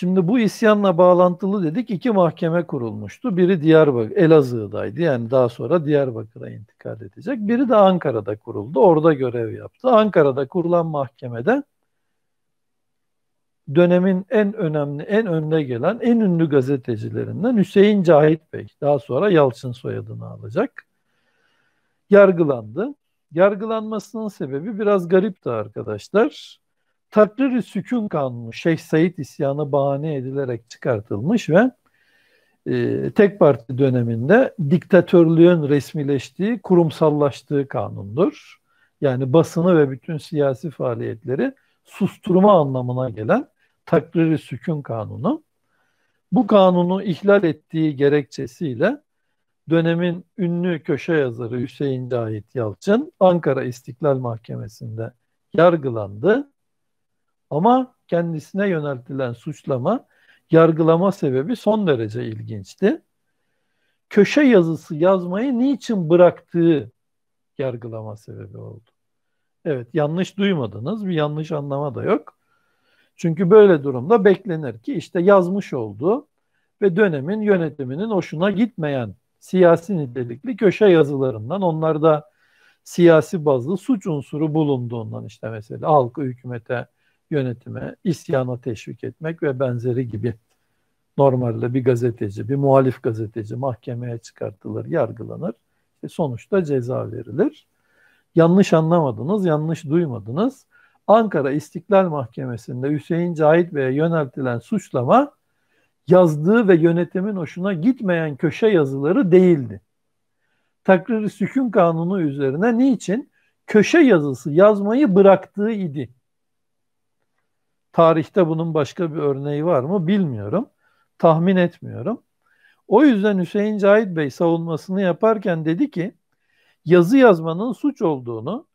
Şimdi bu isyanla bağlantılı dedik iki mahkeme kurulmuştu. Biri Diyarbakır, Elazığ'daydı yani daha sonra Diyarbakır'a intikal edecek. Biri de Ankara'da kuruldu. Orada görev yaptı. Ankara'da kurulan mahkemede dönemin en önemli, en önde gelen, en ünlü gazetecilerinden Hüseyin Cahit Bey. Daha sonra Yalçın soyadını alacak. Yargılandı. Yargılanmasının sebebi biraz garipti arkadaşlar. Takrir-i Sükun Kanunu Şeyh Said isyanı bahane edilerek çıkartılmış ve e, tek parti döneminde diktatörlüğün resmileştiği, kurumsallaştığı kanundur. Yani basını ve bütün siyasi faaliyetleri susturma anlamına gelen Takrir-i Sükun Kanunu. Bu kanunu ihlal ettiği gerekçesiyle dönemin ünlü köşe yazarı Hüseyin Cahit Yalçın Ankara İstiklal Mahkemesi'nde yargılandı ama kendisine yöneltilen suçlama, yargılama sebebi son derece ilginçti. Köşe yazısı yazmayı niçin bıraktığı yargılama sebebi oldu. Evet, yanlış duymadınız. Bir yanlış anlama da yok. Çünkü böyle durumda beklenir ki işte yazmış olduğu ve dönemin yönetiminin hoşuna gitmeyen siyasi nitelikli köşe yazılarından onlarda siyasi bazlı suç unsuru bulunduğundan işte mesela halkı hükümete yönetime isyana teşvik etmek ve benzeri gibi normalde bir gazeteci, bir muhalif gazeteci mahkemeye çıkartılır, yargılanır. E sonuçta ceza verilir. Yanlış anlamadınız, yanlış duymadınız. Ankara İstiklal Mahkemesi'nde Hüseyin Cahit Bey'e yöneltilen suçlama yazdığı ve yönetimin hoşuna gitmeyen köşe yazıları değildi. Takrir-i Sükun Kanunu üzerine niçin köşe yazısı yazmayı bıraktığı idi. Tarihte bunun başka bir örneği var mı bilmiyorum. Tahmin etmiyorum. O yüzden Hüseyin Cahit Bey savunmasını yaparken dedi ki yazı yazmanın suç olduğunu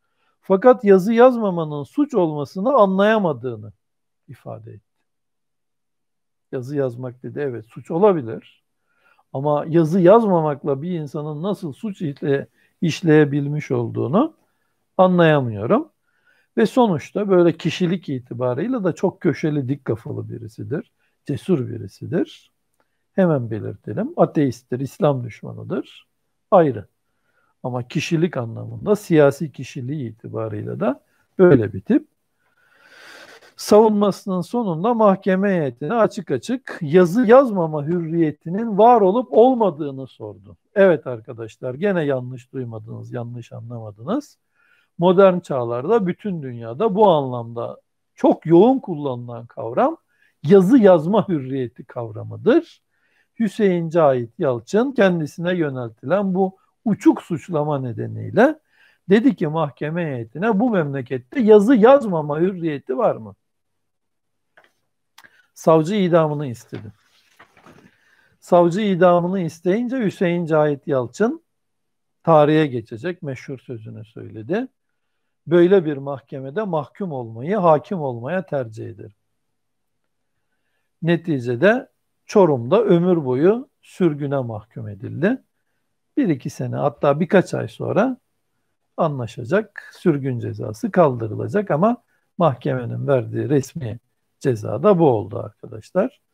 fakat yazı yazmamanın suç olmasını anlayamadığını ifade etti. Yazı yazmak dedi evet suç olabilir ama yazı yazmamakla bir insanın nasıl suç işleyebilmiş olduğunu anlayamıyorum. Ve sonuçta böyle kişilik itibarıyla da çok köşeli dik kafalı birisidir. Cesur birisidir. Hemen belirtelim. Ateisttir, İslam düşmanıdır. Ayrı. Ama kişilik anlamında siyasi kişiliği itibarıyla da böyle bir tip. Savunmasının sonunda mahkeme heyetine açık açık yazı yazmama hürriyetinin var olup olmadığını sordu. Evet arkadaşlar gene yanlış duymadınız, yanlış anlamadınız modern çağlarda bütün dünyada bu anlamda çok yoğun kullanılan kavram yazı yazma hürriyeti kavramıdır. Hüseyin Cahit Yalçın kendisine yöneltilen bu uçuk suçlama nedeniyle dedi ki mahkeme heyetine bu memlekette yazı yazmama hürriyeti var mı? Savcı idamını istedi. Savcı idamını isteyince Hüseyin Cahit Yalçın tarihe geçecek meşhur sözünü söyledi böyle bir mahkemede mahkum olmayı, hakim olmaya tercih ederim. Neticede Çorum'da ömür boyu sürgüne mahkum edildi. Bir iki sene hatta birkaç ay sonra anlaşacak, sürgün cezası kaldırılacak ama mahkemenin verdiği resmi ceza da bu oldu arkadaşlar.